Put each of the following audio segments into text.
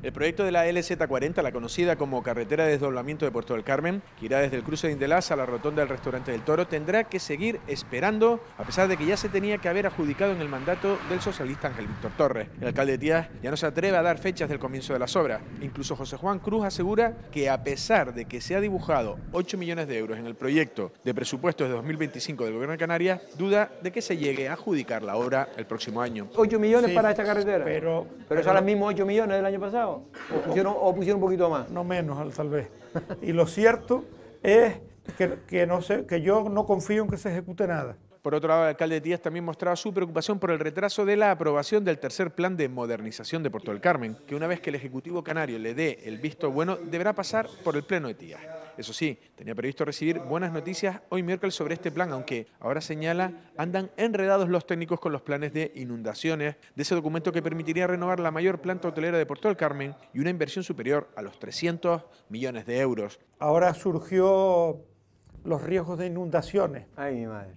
El proyecto de la LZ40, la conocida como carretera de desdoblamiento de Puerto del Carmen, que irá desde el cruce de Indelaz a la rotonda del restaurante del Toro, tendrá que seguir esperando, a pesar de que ya se tenía que haber adjudicado en el mandato del socialista Ángel Víctor Torres. El alcalde de Tías ya no se atreve a dar fechas del comienzo de las obras. Incluso José Juan Cruz asegura que a pesar de que se ha dibujado 8 millones de euros en el proyecto de presupuestos de 2025 del Gobierno de Canarias, duda de que se llegue a adjudicar la obra el próximo año. 8 millones para esta carretera. Pero, pero, son los 8 millones del año pasado. ¿O pusieron, un poquito más? No menos, tal vez. Y lo cierto es que, no sé, que yo no confío en que se ejecute nada. Por otro lado, el alcalde Díaz también mostraba su preocupación por el retraso de la aprobación del tercer plan de modernización de Puerto del Carmen, que una vez que el Ejecutivo Canario le dé el visto bueno, deberá pasar por el Pleno de Tías. Eso sí, tenía previsto recibir buenas noticias hoy miércoles sobre este plan, aunque ahora señala andan enredados los técnicos con los planes de inundaciones de ese documento que permitiría renovar la mayor planta hotelera de Porto del Carmen y una inversión superior a los 300 millones de euros. Ahora surgió los riesgos de inundaciones. Ay, mi madre.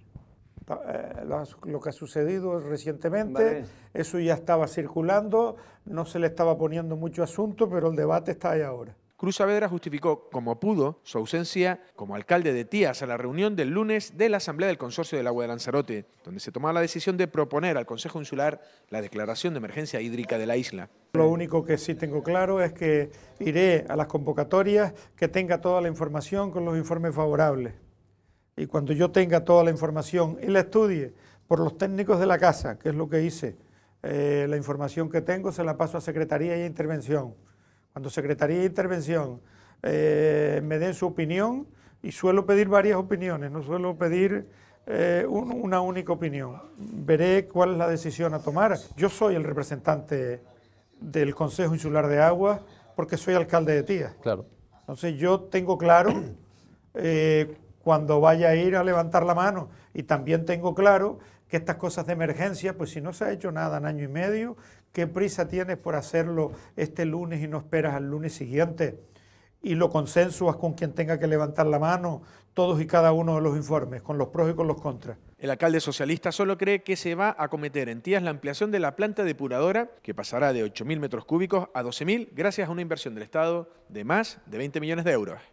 Eh, lo que ha sucedido recientemente, eso ya estaba circulando, no se le estaba poniendo mucho asunto, pero el debate está ahí ahora. Cruz Saavedra justificó como pudo su ausencia como alcalde de Tías a la reunión del lunes de la Asamblea del Consorcio del Agua de Lanzarote, donde se tomó la decisión de proponer al Consejo Insular la declaración de emergencia hídrica de la isla. Lo único que sí tengo claro es que iré a las convocatorias que tenga toda la información con los informes favorables. Y cuando yo tenga toda la información y la estudie por los técnicos de la casa, que es lo que hice, eh, la información que tengo se la paso a Secretaría y a Intervención. Cuando Secretaría de Intervención eh, me den su opinión, y suelo pedir varias opiniones, no suelo pedir eh, una única opinión. Veré cuál es la decisión a tomar. Yo soy el representante del Consejo Insular de Aguas porque soy alcalde de Tías. Claro. Entonces yo tengo claro eh, cuando vaya a ir a levantar la mano. Y también tengo claro que estas cosas de emergencia, pues si no se ha hecho nada en año y medio, ¿qué prisa tienes por hacerlo este lunes y no esperas al lunes siguiente? Y lo consensuas con quien tenga que levantar la mano, todos y cada uno de los informes, con los pros y con los contras. El alcalde socialista solo cree que se va a cometer en Tías la ampliación de la planta depuradora, que pasará de 8.000 metros cúbicos a 12.000 gracias a una inversión del Estado de más de 20 millones de euros.